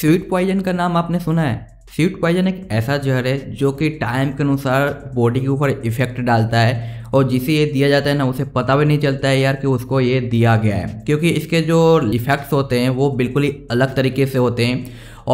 sweet poison का नाम आपने सुना है स्वीट पॉइजन एक ऐसा जहर है जो कि टाइम के अनुसार बॉडी के ऊपर इफेक्ट डालता है और जिसे ये दिया जाता है ना उसे पता भी नहीं चलता है यार कि उसको ये दिया गया है क्योंकि इसके जो इफेक्ट्स होते हैं वो बिल्कुल ही अलग तरीके से होते हैं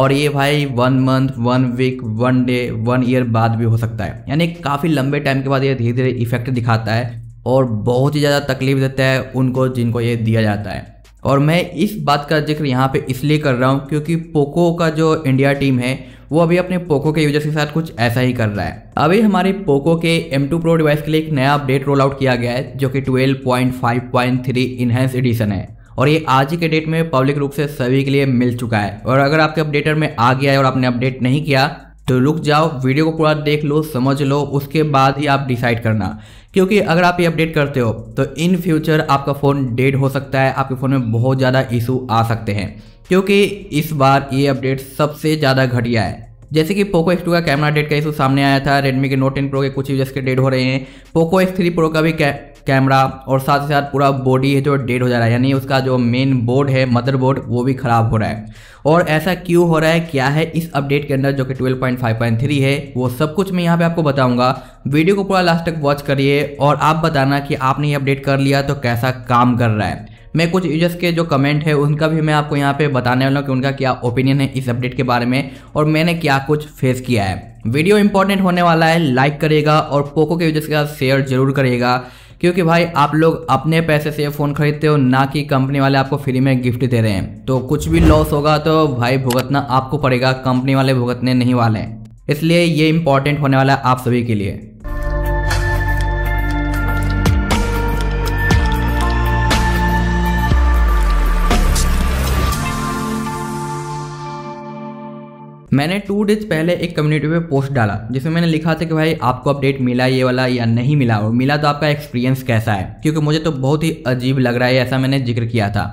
और ये भाई one month one week one day one year बाद भी हो सकता है यानी काफ़ी लंबे टाइम के बाद ये धीरे धीरे इफेक्ट दिखाता है और बहुत ही ज़्यादा तकलीफ देता है उनको जिनको ये दिया जाता है और मैं इस बात का जिक्र यहाँ पे इसलिए कर रहा हूँ क्योंकि पोको का जो इंडिया टीम है वो अभी अपने पोको के यूजर्स के साथ कुछ ऐसा ही कर रहा है अभी हमारे पोको के M2 Pro डिवाइस के लिए एक नया अपडेट रोल आउट किया गया है जो कि 12.5.3 इनहेंस एडिशन है और ये आज ही के डेट में पब्लिक रूप से सभी के लिए मिल चुका है और अगर आपके अपडेटर में आ गया है और आपने अपडेट नहीं किया तो रुक जाओ वीडियो को पूरा देख लो समझ लो उसके बाद ही आप डिसाइड करना क्योंकि अगर आप ये अपडेट करते हो तो इन फ्यूचर आपका फ़ोन डेड हो सकता है आपके फ़ोन में बहुत ज़्यादा इशू आ सकते हैं क्योंकि इस बार ये अपडेट सबसे ज़्यादा घटिया है जैसे कि पोको एक्स टू का कैमरा डेट का इशू सामने आया था रेडमी के नोट टेन प्रो के कुछ यूजर्स के डेट हो रहे हैं पोको एक्स थ्री प्रो का भी कैमरा और साथ ही साथ पूरा बॉडी है जो डेड हो जा रहा है यानी उसका जो मेन बोर्ड है मदर बोर्ड वो भी ख़राब हो रहा है और ऐसा क्यों हो रहा है क्या है इस अपडेट के अंदर जो कि 12.5.3 है वो सब कुछ मैं यहाँ पे आपको बताऊंगा वीडियो को पूरा लास्ट तक वॉच करिए और आप बताना कि आपने ये अपडेट कर लिया तो कैसा काम कर रहा है मैं कुछ यूजर्स के जो कमेंट है उनका भी मैं आपको यहाँ पे बताने वाला हूँ कि उनका क्या ओपिनियन है इस अपडेट के बारे में और मैंने क्या कुछ फेस किया है वीडियो इंपॉर्टेंट होने वाला है लाइक करेगा और पोको के यूजर्स के साथ शेयर जरूर करेगा क्योंकि भाई आप लोग अपने पैसे से फ़ोन खरीदते हो ना कि कंपनी वाले आपको फ्री में गिफ्ट दे रहे हैं तो कुछ भी लॉस होगा तो भाई भुगतना आपको पड़ेगा कंपनी वाले भुगतने नहीं वाले इसलिए ये इंपॉर्टेंट होने वाला है आप सभी के लिए मैंने टू डेज पहले एक कम्युनिटी पे पोस्ट डाला जिसमें मैंने लिखा था कि भाई आपको अपडेट मिला ये वाला या नहीं मिला और मिला तो आपका एक्सपीरियंस कैसा है क्योंकि मुझे तो बहुत ही अजीब लग रहा है ऐसा मैंने जिक्र किया था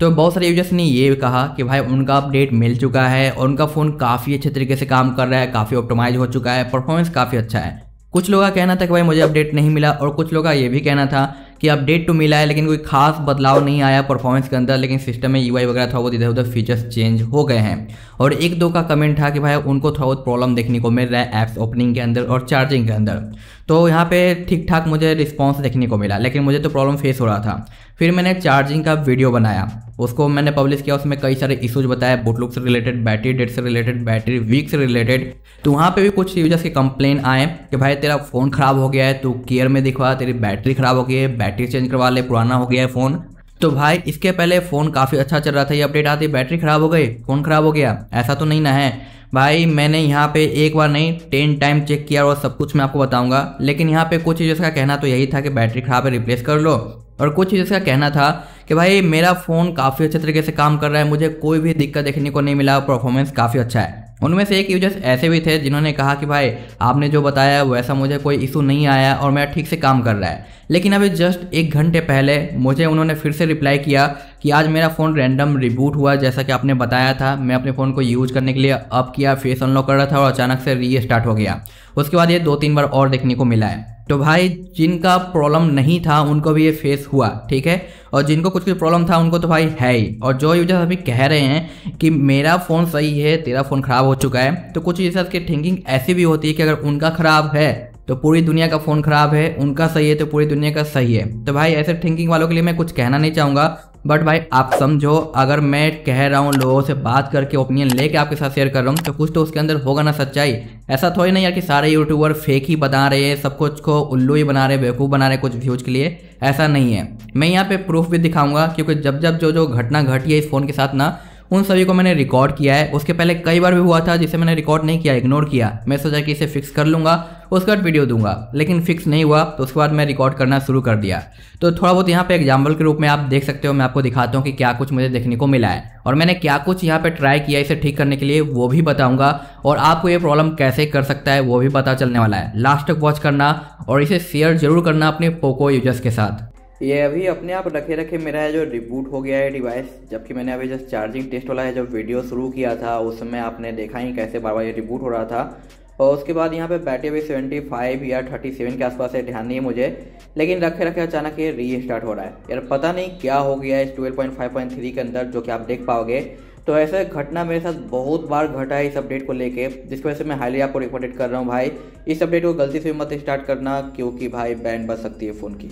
तो बहुत सारे यूजर्स ने ये कहा कि भाई उनका अपडेट मिल चुका है और उनका फ़ोन काफ़ी अच्छे तरीके से काम कर रहा है काफ़ी ऑप्टोमाइज हो चुका है परफॉर्मेंस काफ़ी अच्छा है कुछ लोगों का कहना था कि भाई मुझे अपडेट नहीं मिला और कुछ लोगों का ये भी कहना था कि अपडेट तो मिला है लेकिन कोई खास बदलाव नहीं आया परफॉर्मेंस के अंदर लेकिन सिस्टम में यूआई वगैरह थोड़ा बहुत इधर उधर फीचर्स चेंज हो गए हैं और एक दो का कमेंट था कि भाई उनको थोड़ा बहुत प्रॉब्लम देखने को मिल रहा है ऐप्स ओपनिंग के अंदर और चार्जिंग के अंदर तो यहाँ पे ठीक ठाक मुझे रिस्पॉन्स देखने को मिला लेकिन मुझे तो प्रॉब्लम फेस हो रहा था फिर मैंने चार्जिंग का वीडियो बनाया उसको मैंने पब्लिश किया उसमें कई सारे इशूज बताए बुटलुक से रिलेटेड बैटरी डेट से रिलेटेड बैटरी वीक से रिलेटेड तो वहाँ पे भी कुछ यूजर्स के कंप्लेन आए कि भाई तेरा फ़ोन ख़राब हो गया है तू केयर में दिखवा तेरी बैटरी ख़राब हो गई है बैटरी चेंज करवा ले पुराना हो गया है फ़ोन तो भाई इसके पहले फ़ोन काफ़ी अच्छा चल रहा था ये अपडेट आती बैटरी ख़राब हो गई फ़ोन ख़राब हो गया ऐसा तो नहीं ना है भाई मैंने यहाँ पे एक बार नहीं टेन टाइम चेक किया और सब कुछ मैं आपको बताऊंगा लेकिन यहाँ पे कुछ चीज़ का कहना तो यही था कि बैटरी ख़राब है रिप्लेस कर लो और कुछ जिसका कहना था कि भाई मेरा फ़ोन काफ़ी अच्छे तरीके से काम कर रहा है मुझे कोई भी दिक्कत देखने को नहीं मिला परफॉर्मेंस काफ़ी अच्छा है उनमें से एक यूजर्स ऐसे भी थे जिन्होंने कहा कि भाई आपने जो बताया वैसा मुझे कोई इशू नहीं आया और मेरा ठीक से काम कर रहा है लेकिन अभी जस्ट एक घंटे पहले मुझे उन्होंने फिर से रिप्लाई किया कि आज मेरा फ़ोन रैंडम रिबूट हुआ जैसा कि आपने बताया था मैं अपने फ़ोन को यूज़ करने के लिए अप किया फेस अनलॉक कर रहा था और अचानक से री स्टार्ट हो गया उसके बाद ये दो तीन बार और देखने को मिला है तो भाई जिनका प्रॉब्लम नहीं था उनको भी ये फेस हुआ ठीक है और जिनको कुछ कुछ प्रॉब्लम था उनको तो भाई है ही और जो यूजर्स अभी कह रहे हैं कि मेरा फ़ोन सही है तेरा फ़ोन ख़राब हो चुका है तो कुछ यूजर्स की थिंकिंग ऐसी भी होती है कि अगर उनका ख़राब है तो पूरी दुनिया का फ़ोन ख़राब है उनका सही है तो पूरी दुनिया का सही है तो भाई ऐसे थिंकिंग वालों के लिए मैं कुछ कहना नहीं चाहूँगा बट भाई आप समझो अगर मैं कह रहा हूँ लोगों से बात करके ओपिनियन लेके आपके साथ शेयर कर रहा हूँ तो कुछ तो उसके अंदर होगा ना सच्चाई ऐसा थोड़ी नहीं यार कि सारे यूट्यूबर फेक ही बता रहे हैं सब कुछ को उल्लू ही बना रहे बेवकूफ़ बना रहे कुछ व्यूज के लिए ऐसा नहीं है मैं यहाँ पे प्रूफ भी दिखाऊंगा क्योंकि जब जब जो जो घटना घटी है इस फ़ोन के साथ ना उन सभी को मैंने रिकॉर्ड किया है उसके पहले कई बार भी हुआ था जिसे मैंने रिकॉर्ड नहीं किया इग्नोर किया मैं सोचा कि इसे फिक्स कर लूँगा उसके बाद वीडियो दूंगा लेकिन फिक्स नहीं हुआ तो उसके बाद मैं रिकॉर्ड करना शुरू कर दिया तो थोड़ा बहुत यहाँ पे एग्जाम्पल के रूप में आप देख सकते हो मैं आपको दिखाता हूँ कि क्या कुछ मुझे देखने को मिला है और मैंने क्या कुछ यहाँ पे ट्राई किया इसे ठीक करने के लिए वो भी बताऊंगा और आपको ये प्रॉब्लम कैसे कर सकता है वो भी पता चलने वाला है लास्ट तक वॉच करना और इसे शेयर जरूर करना अपने पोको यूजर्स के साथ ये अभी अपने आप रखे रखे मेरा है जो रिबूट हो गया है डिवाइस जबकि मैंने अभी जस्ट चार्जिंग टेस्ट वाला है जब वीडियो शुरू किया था उस समय आपने देखा ही कैसे बार बार ये रिबूट हो रहा था और उसके बाद यहाँ पे बैटरी अभी फाइव या थर्टी सेवन के आसपास है ध्यान नहीं है मुझे लेकिन रखे रखे अचानक ये री स्टार्ट हो रहा है यार पता नहीं क्या हो गया इस ट्वेल्व के अंदर जो कि आप देख पाओगे तो ऐसे घटना मेरे साथ बहुत बार घटा है इस अपडेट को लेके जिसकी वजह से मैं हाईली आपको रिकमेंडेड कर रहा हूँ भाई इस अपडेट को गलती से मत स्टार्ट करना क्योंकि भाई बैंड बच सकती है फ़ोन की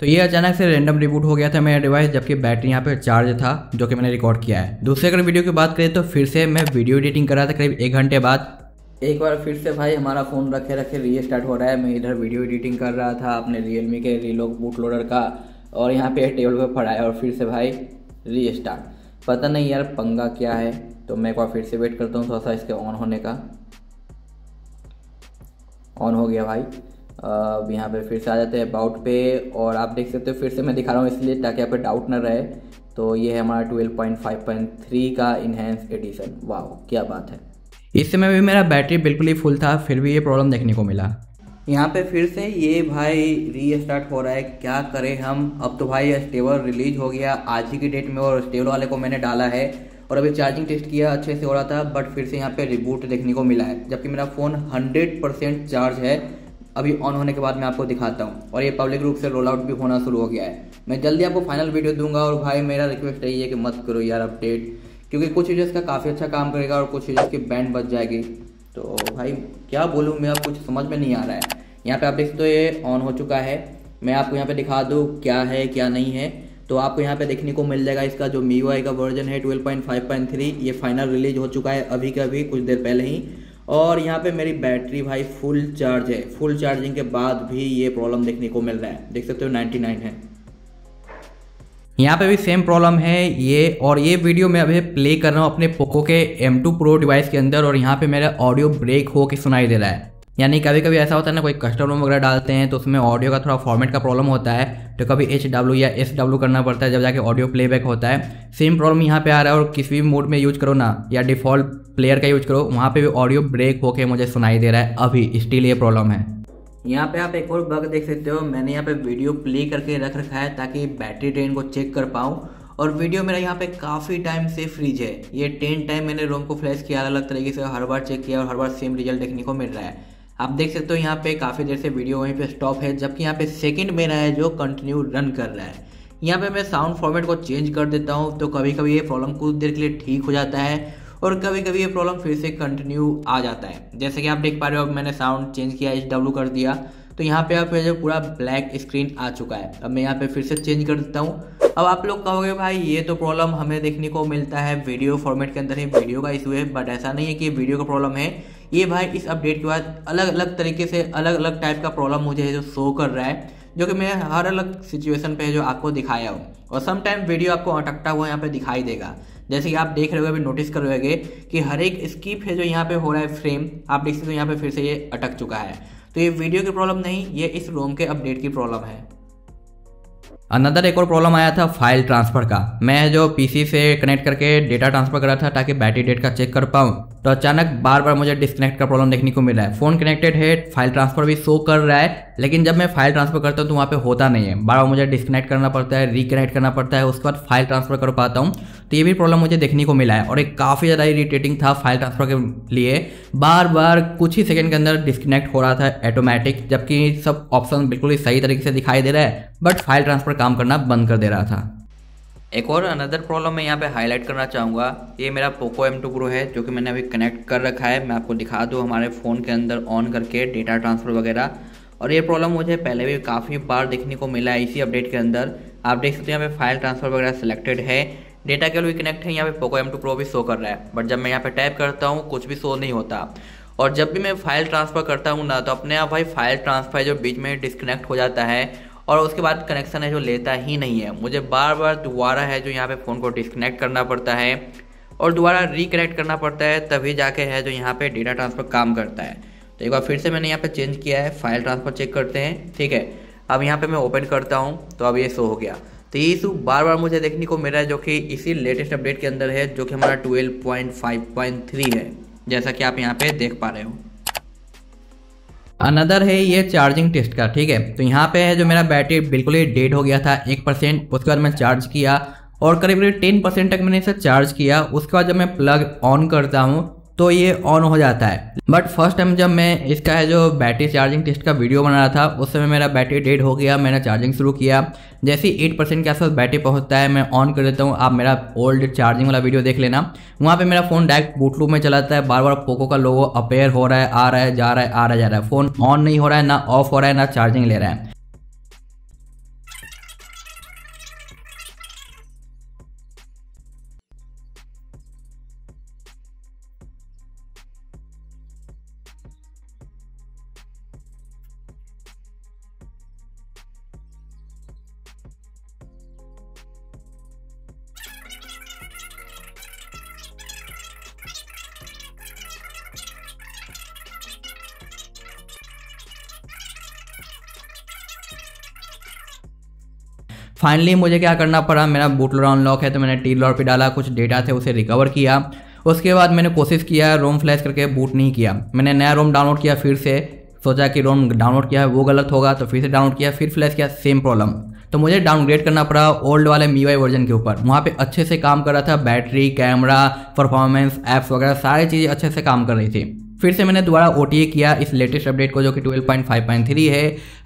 तो ये अचानक से रैंडम रिबूट हो गया था मेरा डिवाइस जबकि बैटरी यहाँ पे चार्ज था जो कि मैंने रिकॉर्ड किया है दूसरे अगर वीडियो की बात करें तो फिर से मैं वीडियो एडिटिंग कर रहा था करीब एक घंटे बाद एक बार फिर से भाई हमारा फ़ोन रखे रखे री स्टार्ट हो रहा है मैं इधर वीडियो एडिटिंग कर रहा था अपने रियलमी के रीलोग बूट लोडर का और यहाँ पे टेबल पर पड़ा है और फिर से भाई री स्टार्ट पता नहीं यार पंगा क्या है तो मैं एक बार फिर से वेट करता हूँ थोड़ा सा इसके ऑन होने का ऑन हो गया भाई अब यहाँ पे फिर से आ जाते हैं अबाउट पे और आप देख सकते हो फिर से मैं दिखा रहा हूँ इसलिए ताकि आप डाउट ना रहे तो ये है हमारा 12.5.3 का इन्हेंस एडिशन वाह क्या बात है इस समय भी मेरा बैटरी बिल्कुल ही फुल था फिर भी ये प्रॉब्लम देखने को मिला यहाँ पे फिर से ये भाई स्टार्ट हो रहा है क्या करें हम अब तो भाई स्टेबल रिलीज हो गया आज ही की डेट में और स्टेबल वाले को मैंने डाला है और अभी चार्जिंग टेस्ट किया अच्छे से हो रहा था बट फिर से यहाँ पे रिबूट देखने को मिला है जबकि मेरा फ़ोन 100 परसेंट चार्ज है अभी ऑन होने के बाद मैं आपको दिखाता हूँ और ये पब्लिक रूप से रोल आउट भी होना शुरू हो गया है मैं जल्दी आपको फाइनल वीडियो दूंगा और भाई मेरा रिक्वेस्ट यही है कि मत करो यार अपडेट क्योंकि कुछ चीज़ का काफ़ी अच्छा काम करेगा और कुछ चीज़ की बैंड बच जाएगी तो भाई क्या बोलूँ मेरा कुछ समझ में नहीं आ रहा है यहाँ पर आप देखते सकते हो ये ऑन हो चुका है मैं आपको यहाँ पर दिखा दूँ क्या है क्या नहीं है तो आपको यहाँ पे देखने को मिल जाएगा इसका जो मी का वर्जन है 12.5.3 ये फाइनल रिलीज हो चुका है अभी के अभी कुछ देर पहले ही और यहाँ पे मेरी बैटरी भाई फुल चार्ज है फुल चार्जिंग के बाद भी ये प्रॉब्लम देखने को मिल रहा है देख सकते हो 99 है यहाँ पे भी सेम प्रॉब्लम है ये और ये वीडियो मैं अभी प्ले कर रहा हूँ अपने पोको के M2 Pro डिवाइस के अंदर और यहाँ पे मेरा ऑडियो ब्रेक हो के सुनाई दे रहा है यानी कभी कभी ऐसा होता है ना कोई कस्टम वगैरह डालते हैं तो उसमें ऑडियो का थोड़ा फॉर्मेट का प्रॉब्लम होता है तो कभी एच डब्ल्यू या एस डब्ल्यू करना पड़ता है जब जाके ऑडियो प्लेबैक होता है सेम प्रॉब्लम यहाँ पे आ रहा है और किसी भी मोड में यूज करो ना या डिफॉल्ट प्लेयर का यूज करो वहाँ पे भी ऑडियो ब्रेक होके मुझे सुनाई दे रहा है अभी स्टिल ये प्रॉब्लम है यहाँ पे आप एक और बग देख सकते हो मैंने यहाँ पे वीडियो प्ले करके रख रखा है ताकि बैटरी ड्रेन को चेक कर पाऊँ और वीडियो मेरा यहाँ पे काफ़ी टाइम से फ्रीज है ये टेन टाइम मैंने रोम को फ्लैश किया अलग तरीके से हर बार चेक किया और हर बार सेम रिजल्ट देखने को मिल रहा है आप देख सकते हो यहाँ पे काफ़ी देर से वीडियो वहीं पे स्टॉप है जबकि यहाँ पे सेकंड मेरा है जो कंटिन्यू रन कर रहा है यहाँ पे मैं साउंड फॉर्मेट को चेंज कर देता हूँ तो कभी कभी ये प्रॉब्लम कुछ देर के लिए ठीक हो जाता है और कभी कभी ये प्रॉब्लम फिर से कंटिन्यू आ जाता है जैसे कि आप देख पा रहे हो मैंने साउंड चेंज किया एच डब्ल्यू कर दिया तो यहाँ पे आप जो पूरा ब्लैक स्क्रीन आ चुका है अब मैं यहाँ पे फिर से चेंज कर देता हूँ अब आप लोग कहोगे भाई ये तो प्रॉब्लम हमें देखने को मिलता है वीडियो फॉर्मेट के अंदर ही वीडियो का इशू है बट ऐसा नहीं है कि वीडियो का प्रॉब्लम है ये भाई इस अपडेट के बाद अलग अलग तरीके से अलग अलग टाइप का प्रॉब्लम मुझे जो शो कर रहा है जो कि मैं हर अलग सिचुएशन पे जो आपको दिखाया हूँ और सम टाइम वीडियो आपको अटकता हुआ यहाँ पे दिखाई देगा जैसे कि आप देख रहे हो अभी नोटिस कर रहे हो कि हर एक स्किप है जो यहाँ पे हो रहा है फ्रेम आप देख सकते हो यहाँ पे फिर से ये अटक चुका है तो ये वीडियो की प्रॉब्लम नहीं ये इस रोम के अपडेट की प्रॉब्लम है अनदर एक और प्रॉब्लम आया था फाइल ट्रांसफ़र का मैं जो पीसी से कनेक्ट करके डेटा ट्रांसफ़र कर रहा था ताकि बैटरी डेट का चेक कर पाऊँ तो अचानक बार बार मुझे डिस्कनेक्ट का प्रॉब्लम देखने को मिल रहा है फ़ोन कनेक्टेड है फाइल ट्रांसफ़र भी शो कर रहा है लेकिन जब मैं फाइल ट्रांसफ़र करता हूँ तो वहाँ पे होता नहीं है बार बार मुझे डिस्कनेक्ट करना पड़ता है रिकनेक्ट करना पड़ता है उसके बाद फाइल ट्रांसफ़र कर पाता हूँ तो ये भी प्रॉब्लम मुझे देखने को मिला है और एक काफ़ी ज़्यादा इरीटेटिंग था फाइल ट्रांसफ़र के लिए बार बार कुछ ही सेकेंड के अंदर डिस्कनेक्ट हो रहा था ऑटोमेटिक जबकि सब ऑप्शन बिल्कुल ही सही तरीके से दिखाई दे रहा है बट फाइल ट्रांसफ़र काम करना बंद कर दे रहा था एक और अनदर प्रॉब्लम मैं यहाँ पे हाईलाइट करना चाहूँगा ये मेरा पोको एम टू प्रो है जो कि मैंने अभी कनेक्ट कर रखा है मैं आपको दिखा दूँ हमारे फ़ोन के अंदर ऑन करके डेटा ट्रांसफ़र वगैरह और ये प्रॉब्लम मुझे पहले भी काफ़ी बार देखने को मिला है इसी अपडेट के अंदर आप देख सकते हैं यहाँ पे फाइल ट्रांसफ़र वगैरह सेलेक्टेड है डेटा केवल भी कनेक्ट है यहाँ पे पोको एम टू प्रो भी शो कर रहा है बट जब मैं यहाँ पे टाइप करता हूँ कुछ भी शो नहीं होता और जब भी मैं फाइल ट्रांसफ़र करता हूँ ना तो अपने आप भाई फाइल ट्रांसफ़र जो बीच में डिस्कनेक्ट हो जाता है और उसके बाद कनेक्शन है जो लेता ही नहीं है मुझे बार बार दोबारा है जो यहाँ पे फ़ोन को डिस्कनेक्ट करना पड़ता है और दोबारा रिकनेक्ट करना पड़ता है तभी जाके है जो यहाँ पे डेटा ट्रांसफ़र काम करता है तो एक बार फिर से मैंने यहाँ पे चेंज किया है फाइल ट्रांसफ़र चेक करते हैं ठीक है अब यहाँ पे मैं ओपन करता हूँ तो अब ये शो हो गया तो ये इशू बार बार मुझे देखने को मिला है जो कि इसी लेटेस्ट अपडेट के अंदर है जो कि हमारा ट्वेल्व है जैसा कि आप यहाँ पर देख पा रहे हो अनदर है ये चार्जिंग टेस्ट का ठीक है तो यहाँ पे है जो मेरा बैटरी बिल्कुल ही डेड हो गया था एक परसेंट उसके बाद मैं चार्ज किया और करीब करीब टेन परसेंट तक मैंने इसे चार्ज किया उसके बाद जब मैं प्लग ऑन करता हूँ तो ये ऑन हो जाता है बट फर्स्ट टाइम जब मैं इसका है जो बैटरी चार्जिंग टेस्ट का वीडियो बना रहा था उस समय मेरा बैटरी डेड हो गया मैंने चार्जिंग शुरू किया जैसे ही एट परसेंट के आसपास बैटरी पहुंचता है मैं ऑन कर देता हूँ आप मेरा ओल्ड चार्जिंग वाला वीडियो देख लेना वहाँ पे मेरा फ़ोन डायरेक्ट बूटलूप में चलाता है बार बार पोको का लोगो अपेयर हो रहा है आ रहा है जा रहा है आ रहा जा रहा है फ़ोन ऑन नहीं हो रहा है ना ऑफ हो रहा है ना चार्जिंग ले रहा है फाइनली मुझे क्या करना पड़ा मेरा बूटलोर अनलॉक है तो मैंने टी लॉर पर डाला कुछ डेटा थे उसे रिकवर किया उसके बाद मैंने कोशिश किया रोम फ्लैश करके बूट नहीं किया मैंने नया रोम डाउनलोड किया फिर से सोचा कि रोम डाउनलोड किया है वो गलत होगा तो फिर से डाउनलोड किया फिर फ्लैश किया सेम प्रॉब्लम तो मुझे डाउनग्रेड करना पड़ा ओल्ड वाले वाई वर्जन के ऊपर वहाँ पे अच्छे से काम कर रहा था बैटरी कैमरा परफॉर्मेंस ऐप्स वगैरह सारी चीज़ें अच्छे से काम कर रही थी फिर से मैंने दोबारा ओ किया इस लेटेस्ट अपडेट को जो कि 12.5.3 है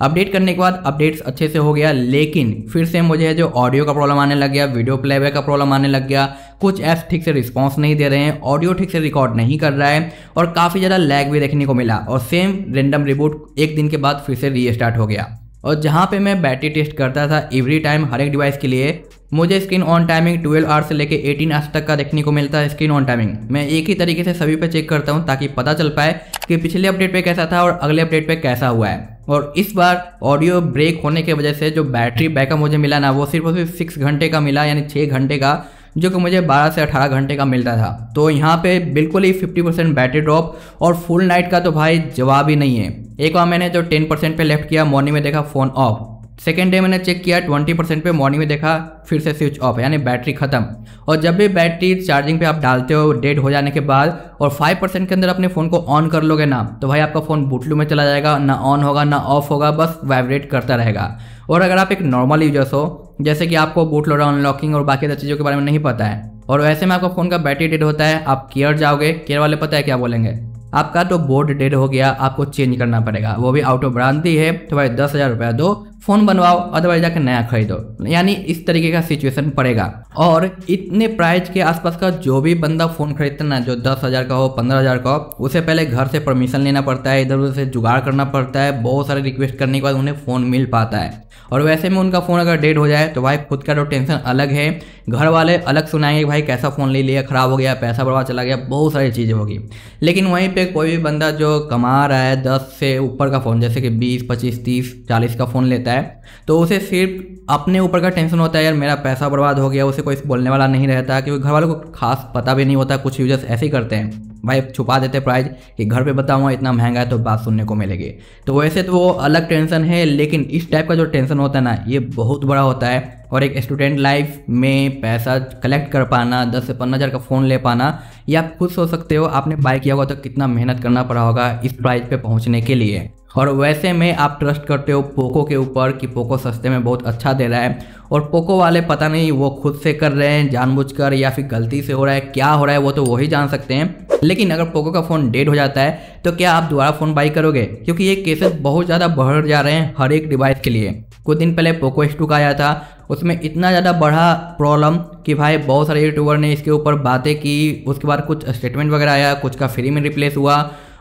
अपडेट करने के बाद अपडेट्स अच्छे से हो गया लेकिन फिर से मुझे जो ऑडियो का प्रॉब्लम आने लग गया वीडियो प्लेबैक का प्रॉब्लम आने लग गया कुछ ऐप्स ठीक से रिस्पॉन्स नहीं दे रहे हैं ऑडियो ठीक से रिकॉर्ड नहीं कर रहा है और काफ़ी ज़्यादा लैग भी देखने को मिला और सेम रेंडम रिबूट एक दिन के बाद फिर से रीस्टार्ट हो गया और जहाँ पे मैं बैटरी टेस्ट करता था एवरी टाइम हर एक डिवाइस के लिए मुझे स्क्रीन ऑन टाइमिंग 12 आवर्स से लेकर 18 आवर्स तक का देखने को मिलता है स्क्रीन ऑन टाइमिंग मैं एक ही तरीके से सभी पे चेक करता हूँ ताकि पता चल पाए कि पिछले अपडेट पे कैसा था और अगले अपडेट पे कैसा हुआ है और इस बार ऑडियो ब्रेक होने की वजह से जो बैटरी बैकअप मुझे मिला ना वो सिर्फ और सिर्फ सिक्स घंटे का मिला यानी छः घंटे का जो कि मुझे 12 से 18 घंटे का मिलता था तो यहाँ पे बिल्कुल ही 50 परसेंट बैटरी ड्रॉप और फुल नाइट का तो भाई जवाब ही नहीं है एक बार मैंने जो 10 परसेंट पर लेफ्ट किया मॉर्निंग में देखा फ़ोन ऑफ सेकेंड डे मैंने चेक किया 20 परसेंट पर मॉर्निंग में देखा फिर से स्विच ऑफ यानी बैटरी खत्म और जब भी बैटरी चार्जिंग पे आप डालते हो डेड हो जाने के बाद और 5 परसेंट के अंदर अपने फ़ोन को ऑन कर लोगे ना तो भाई आपका फ़ोन बुटलू में चला जाएगा ना ऑन होगा ना ऑफ होगा बस वाइब्रेट करता रहेगा और अगर आप एक नॉर्मल यूजर्स हो जैसे कि आपको बूट लोडर अनलॉकिंग और बाकी चीज़ों के बारे में नहीं पता है और वैसे में आपका फ़ोन का बैटरी डेड होता है आप केयर जाओगे केयर वाले पता है क्या बोलेंगे आपका तो बोर्ड डेड हो गया आपको चेंज करना पड़ेगा वो भी आउट ऑफ ब्रांडी है तो भाई दस हज़ार रुपया दो फ़ोन बनवाओ अदरवाइज जाकर नया खरीदो यानी इस तरीके का सिचुएशन पड़ेगा और इतने प्राइस के आसपास का जो भी बंदा फ़ोन खरीदता ना जो दस हज़ार का हो पंद्रह हज़ार का हो उसे पहले घर से परमिशन लेना पड़ता है इधर उधर से जुगाड़ करना पड़ता है बहुत सारे रिक्वेस्ट करने के बाद उन्हें फ़ोन मिल पाता है और वैसे में उनका फ़ोन अगर डेड हो जाए तो भाई खुद का तो टेंशन अलग है घर वाले अलग सुनाएंगे भाई कैसा फ़ोन ले लिया ख़राब हो गया पैसा बर्बाद चला गया बहुत सारी चीज़ें होगी लेकिन वहीं पर कोई भी बंदा जो कमा रहा है दस से ऊपर का फ़ोन जैसे कि बीस पच्चीस तीस चालीस का फ़ोन लेता है तो उसे सिर्फ अपने ऊपर का टेंशन होता है यार मेरा पैसा बर्बाद हो गया उसे कोई बोलने वाला नहीं रहता क्योंकि घर वालों को खास पता भी नहीं होता कुछ यूजर्स ऐसे ही करते हैं भाई छुपा देते प्राइज कि घर पे बताऊँगा इतना महंगा है तो बात सुनने को मिलेगी तो वैसे तो वो अलग टेंशन है लेकिन इस टाइप का जो टेंशन होता है ना ये बहुत बड़ा होता है और एक स्टूडेंट लाइफ में पैसा कलेक्ट कर पाना दस से पंद्रह हज़ार का फ़ोन ले पाना या आप खुद सोच सकते हो आपने बाय किया होगा तो कितना मेहनत करना पड़ा होगा इस प्राइज़ पर पहुँचने के लिए और वैसे में आप ट्रस्ट करते हो पोको के ऊपर कि पोको सस्ते में बहुत अच्छा दे रहा है और पोको वाले पता नहीं वो खुद से कर रहे हैं जानबूझकर या फिर गलती से हो रहा है क्या हो रहा है वो तो वही जान सकते हैं लेकिन अगर पोको का फ़ोन डेड हो जाता है तो क्या आप दोबारा फ़ोन बाई करोगे क्योंकि ये केसेस बहुत ज़्यादा बढ़ जा रहे हैं हर एक डिवाइस के लिए कुछ दिन पहले पोको एस का आया था उसमें इतना ज़्यादा बढ़ा प्रॉब्लम कि भाई बहुत सारे यूट्यूबर ने इसके ऊपर बातें की उसके बाद कुछ स्टेटमेंट वगैरह आया कुछ का फ्री में रिप्लेस हुआ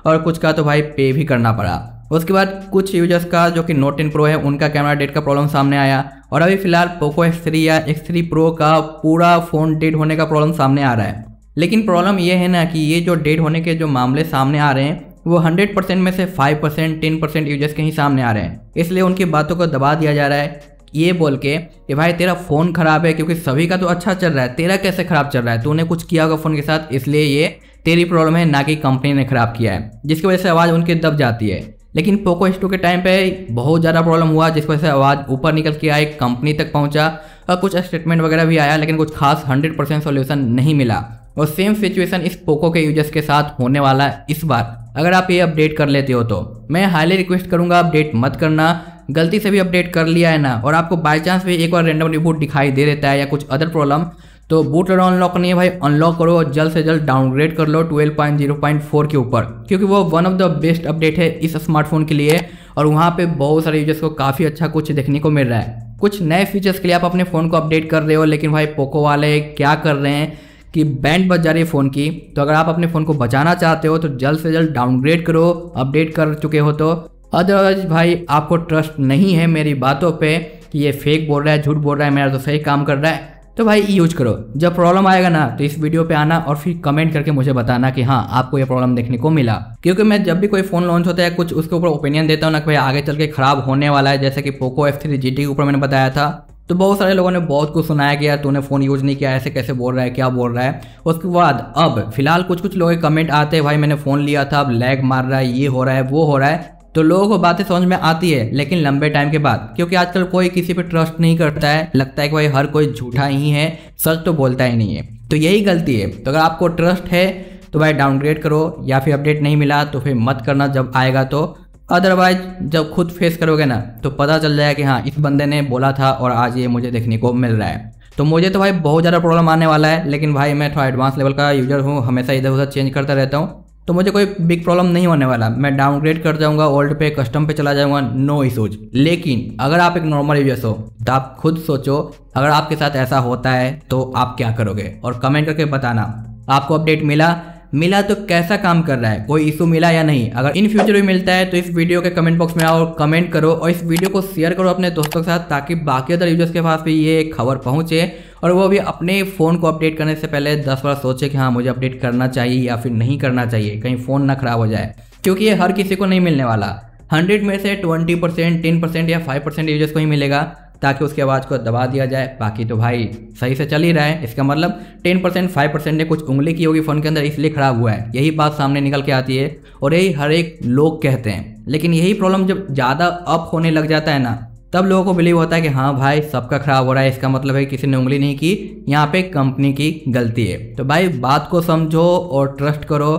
और कुछ का तो भाई पे भी करना पड़ा उसके बाद कुछ यूजर्स का जो कि नोट टेन प्रो है उनका कैमरा डेट का प्रॉब्लम सामने आया और अभी फिलहाल पोको एक्स थ्री या एक्स थ्री प्रो का पूरा फ़ोन डेट होने का प्रॉब्लम सामने आ रहा है लेकिन प्रॉब्लम ये है ना कि ये जो डेड होने के जो मामले सामने आ रहे हैं वो 100 परसेंट में से 5 परसेंट टेन परसेंट यूजर्स के ही सामने आ रहे हैं इसलिए उनकी बातों को दबा दिया जा रहा है ये बोल के कि भाई तेरा फ़ोन ख़राब है क्योंकि सभी का तो अच्छा चल रहा है तेरा कैसे ख़राब चल रहा है तूने कुछ किया होगा फ़ोन के साथ इसलिए ये तेरी प्रॉब्लम है ना कि कंपनी ने ख़राब किया है जिसकी वजह से आवाज़ उनकी दब जाती है लेकिन पोको एस के टाइम पे बहुत ज़्यादा प्रॉब्लम हुआ जिस वजह से आवाज़ ऊपर निकल के आई कंपनी तक पहुंचा और कुछ स्टेटमेंट वगैरह भी आया लेकिन कुछ खास 100 परसेंट सोल्यूशन नहीं मिला और सेम सिचुएशन इस पोको के यूजर्स के साथ होने वाला है इस बार अगर आप ये अपडेट कर लेते हो तो मैं हाईली रिक्वेस्ट करूंगा अपडेट मत करना गलती से भी अपडेट कर लिया है ना और आपको बाई चांस भी एक बार रेंडम रिपोर्ट दिखाई दे देता है या कुछ अदर प्रॉब्लम तो बूट लोडर अनलॉक नहीं है भाई अनलॉक करो और जल्द से जल्द डाउनग्रेड कर लो 12.0.4 के ऊपर क्योंकि वो one of the best update है इस स्मार्टफोन के लिए और वहाँ पे बहुत सारे यूजर्स को काफ़ी अच्छा कुछ देखने को मिल रहा है कुछ नए फीचर्स के लिए आप अपने फ़ोन को अपडेट कर रहे हो लेकिन भाई पोको वाले क्या कर रहे हैं कि बैंड बच जा रही है फ़ोन की तो अगर आप अपने फ़ोन को बचाना चाहते हो तो जल्द से जल्द डाउनग्रेड करो अपडेट कर चुके हो तो अदरवाइज भाई आपको ट्रस्ट नहीं है मेरी बातों पे कि ये फेक बोल रहा है झूठ बोल रहा है मेरा तो सही काम कर रहा है तो भाई यूज करो जब प्रॉब्लम आएगा ना तो इस वीडियो पे आना और फिर कमेंट करके मुझे बताना कि हाँ आपको ये प्रॉब्लम देखने को मिला क्योंकि मैं जब भी कोई फ़ोन लॉन्च होता है कुछ उसके ऊपर ओपिनियन देता हूँ ना कि भाई आगे चल के खराब होने वाला है जैसे कि पोको एफ थ्री के ऊपर मैंने बताया था तो बहुत सारे लोगों ने बहुत कुछ सुनाया कि यार तूने फ़ोन यूज़ नहीं किया ऐसे कैसे बोल रहा है क्या बोल रहा है उसके बाद अब फिलहाल कुछ कुछ लोगों के कमेंट आते हैं भाई मैंने फ़ोन लिया था अब लैग मार रहा है ये हो रहा है वो हो रहा है तो लोगों को बातें समझ में आती है लेकिन लंबे टाइम के बाद क्योंकि आजकल कोई किसी पर ट्रस्ट नहीं करता है लगता है कि भाई हर कोई झूठा ही है सच तो बोलता ही नहीं है तो यही गलती है तो अगर आपको ट्रस्ट है तो भाई डाउनग्रेड करो या फिर अपडेट नहीं मिला तो फिर मत करना जब आएगा तो अदरवाइज जब खुद फेस करोगे ना तो पता चल जाएगा कि हाँ इस बंदे ने बोला था और आज ये मुझे देखने को मिल रहा है तो मुझे तो भाई बहुत ज़्यादा प्रॉब्लम आने वाला है लेकिन भाई मैं थोड़ा एडवांस लेवल का यूजर हूँ हमेशा इधर उधर चेंज करता रहता हूँ तो मुझे कोई बिग प्रॉब्लम नहीं होने वाला मैं डाउनग्रेड कर जाऊंगा ओल्ड पे कस्टम पे चला जाऊंगा नो इशूज लेकिन अगर आप एक नॉर्मल यूजर्स हो तो आप खुद सोचो अगर आपके साथ ऐसा होता है तो आप क्या करोगे और कमेंट करके बताना आपको अपडेट मिला मिला तो कैसा काम कर रहा है कोई इशू मिला या नहीं अगर इन फ्यूचर भी मिलता है तो इस वीडियो के कमेंट बॉक्स में आओ कमेंट करो और इस वीडियो को शेयर करो अपने दोस्तों के साथ ताकि बाकी अदर यूजर्स के पास भी ये खबर पहुंचे और वो भी अपने फ़ोन को अपडेट करने से पहले दस बार सोचे कि हाँ मुझे अपडेट करना चाहिए या फिर नहीं करना चाहिए कहीं फ़ोन ना खराब हो जाए क्योंकि ये हर किसी को नहीं मिलने वाला हंड्रेड में से ट्वेंटी परसेंट टेन परसेंट या फाइव परसेंट यूजर्स को ही मिलेगा ताकि उसकी आवाज़ को दबा दिया जाए बाकी तो भाई सही से चल ही रहा है इसका मतलब टेन परसेंट फाइव परसेंट ने कुछ उंगली की होगी फ़ोन के अंदर इसलिए ख़राब हुआ है यही बात सामने निकल के आती है और यही हर एक लोग कहते हैं लेकिन यही प्रॉब्लम जब ज़्यादा अप होने लग जाता है ना तब लोगों को बिलीव होता है कि हाँ भाई सबका खराब हो रहा है इसका मतलब है किसी ने उंगली नहीं की यहाँ पे कंपनी की गलती है तो भाई बात को समझो और ट्रस्ट करो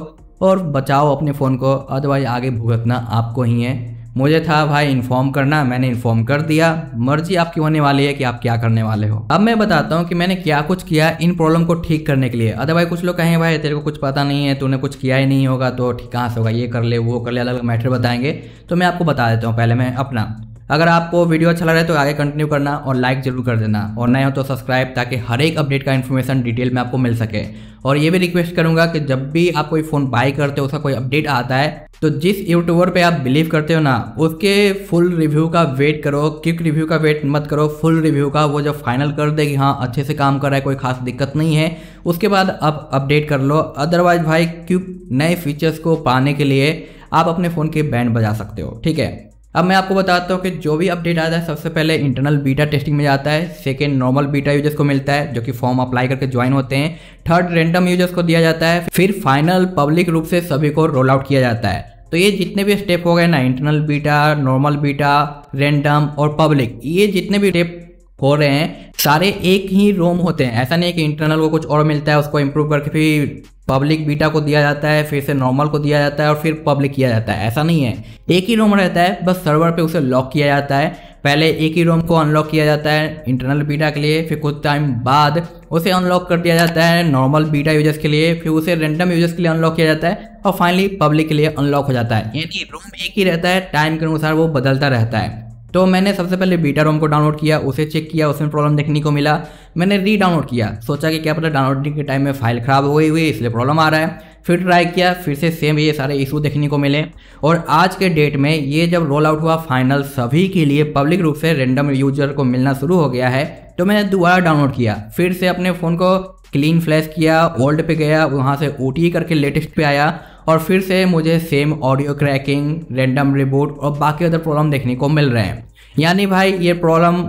और बचाओ अपने फ़ोन को अदरवाइज आगे भुगतना आपको ही है मुझे था भाई इन्फॉर्म करना मैंने इन्फॉर्म कर दिया मर्जी आपकी होने वाली है कि आप क्या करने वाले हो अब मैं बताता हूँ कि मैंने क्या कुछ किया इन प्रॉब्लम को ठीक करने के लिए अदरवाइज कुछ लोग कहें भाई तेरे को कुछ पता नहीं है तूने कुछ किया ही नहीं होगा तो ठीक कहाँ से होगा ये कर ले वो कर ले अलग अलग मैटर बताएंगे तो मैं आपको बता देता हूँ पहले मैं अपना अगर आपको वीडियो अच्छा लग रहा है तो आगे कंटिन्यू करना और लाइक जरूर कर देना और नए हो तो सब्सक्राइब ताकि हर एक अपडेट का इन्फॉर्मेशन डिटेल में आपको मिल सके और ये भी रिक्वेस्ट करूंगा कि जब भी आप कोई फ़ोन बाय करते हो उसका कोई अपडेट आता है तो जिस यूट्यूबर पे आप बिलीव करते हो ना उसके फुल रिव्यू का वेट करो क्विक रिव्यू का वेट मत करो फुल रिव्यू का वो जब फाइनल कर दे कि हाँ अच्छे से काम कर रहा है कोई खास दिक्कत नहीं है उसके बाद आप अपडेट कर लो अदरवाइज भाई क्विक नए फीचर्स को पाने के लिए आप अपने फ़ोन के बैंड बजा सकते हो ठीक है अब मैं आपको बताता हूँ कि जो भी अपडेट आता है सबसे पहले इंटरनल बीटा टेस्टिंग में जाता है सेकेंड नॉर्मल बीटा यूजर्स को मिलता है जो कि फॉर्म अप्लाई करके ज्वाइन होते हैं थर्ड रेंडम यूजर्स को दिया जाता है फिर फाइनल पब्लिक रूप से सभी को रोल आउट किया जाता है तो ये जितने भी स्टेप हो गए ना internal beta normal beta random और पब्लिक ये जितने भी स्टेप हो रहे हैं सारे एक ही रोम होते हैं ऐसा नहीं है कि इंटरनल को कुछ और मिलता है उसको इम्प्रूव करके फिर पब्लिक बीटा को दिया जाता है फिर से नॉर्मल को दिया जाता है और फिर पब्लिक किया जाता है ऐसा नहीं है एक ही रोम रहता है बस सर्वर पे उसे लॉक किया जाता है पहले एक ही रोम को अनलॉक किया जाता है इंटरनल बीटा के लिए फिर कुछ टाइम बाद उसे अनलॉक कर दिया जाता है नॉर्मल बीटा यूजर्स के लिए फिर उसे रेंडम यूजर्स के लिए अनलॉक किया जाता है और फाइनली पब्लिक के लिए अनलॉक हो जाता है यानी रोम एक ही रहता है टाइम के अनुसार वो बदलता रहता है तो मैंने सबसे पहले बीटा रोम को डाउनलोड किया उसे चेक किया उसमें प्रॉब्लम देखने को मिला मैंने री डाउनलोड किया सोचा कि क्या पता डाउनलोडिंग के टाइम में फाइल ख़राब हो गई हुई इसलिए प्रॉब्लम आ रहा है फिर ट्राई किया फिर से सेम ये सारे इशू देखने को मिले और आज के डेट में ये जब रोल आउट हुआ फाइनल सभी के लिए पब्लिक रूप से रेंडम यूजर को मिलना शुरू हो गया है तो मैंने दोबारा डाउनलोड किया फिर से अपने फ़ोन को क्लीन फ्लैश किया ओल्ड पे गया वहाँ से ओ करके लेटेस्ट पे आया और फिर से मुझे same audio cracking random reboot और बाकी अदर प्रॉब्लम देखने को मिल रहे हैं यानी भाई ये प्रॉब्लम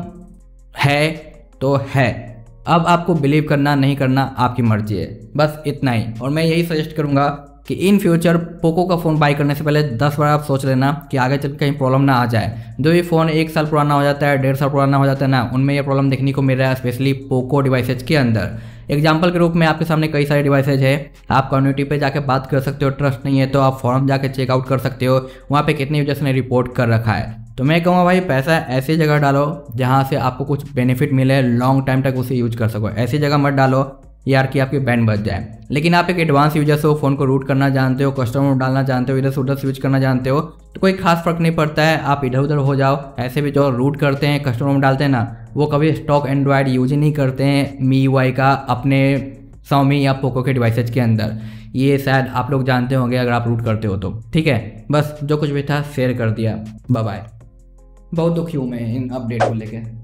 है तो है अब आपको बिलीव करना नहीं करना आपकी मर्जी है बस इतना ही और मैं यही सजेस्ट करूँगा कि इन फ्यूचर पोको का फ़ोन बाई करने से पहले दस बार आप सोच लेना कि आगे चल कहीं प्रॉब्लम ना आ जाए जो ये फ़ोन एक साल पुराना हो जाता है डेढ़ साल पुराना हो जाता है ना उनमें यह प्रॉब्लम देखने को मिल रहा है स्पेशली पोको डिवाइसेज के अंदर एग्जाम्पल के रूप में आपके सामने कई सारे डिवाइसेज है आप कम्युनिटी पे जाके बात कर सकते हो ट्रस्ट नहीं है तो आप फॉर्म जाके चेकआउट कर सकते हो वहाँ पे कितने यूजर्स ने रिपोर्ट कर रखा है तो मैं कहूँगा भाई पैसा ऐसी जगह डालो जहाँ से आपको कुछ बेनिफिट मिले लॉन्ग टाइम तक उसे यूज कर सको ऐसी जगह मत डालो यार कि आपकी बैंड बच जाए लेकिन आप एक एडवांस यूजर्स हो फ़ोन को रूट करना जानते हो कस्टमर डालना जानते हो इधर से उधर स्विच करना जानते हो तो कोई खास फर्क नहीं पड़ता है आप इधर उधर हो जाओ ऐसे भी जो रूट करते हैं कस्टमर डालते हैं ना वो कभी स्टॉक एंड्रॉयड यूज ही नहीं करते हैं मी वाई का अपने सौमी या पोको के डिवाइसेज के अंदर ये शायद आप लोग जानते होंगे अगर आप रूट करते हो तो ठीक है बस जो कुछ भी था शेयर कर दिया बाय बहुत दुखी हूँ मैं इन अपडेट को लेकर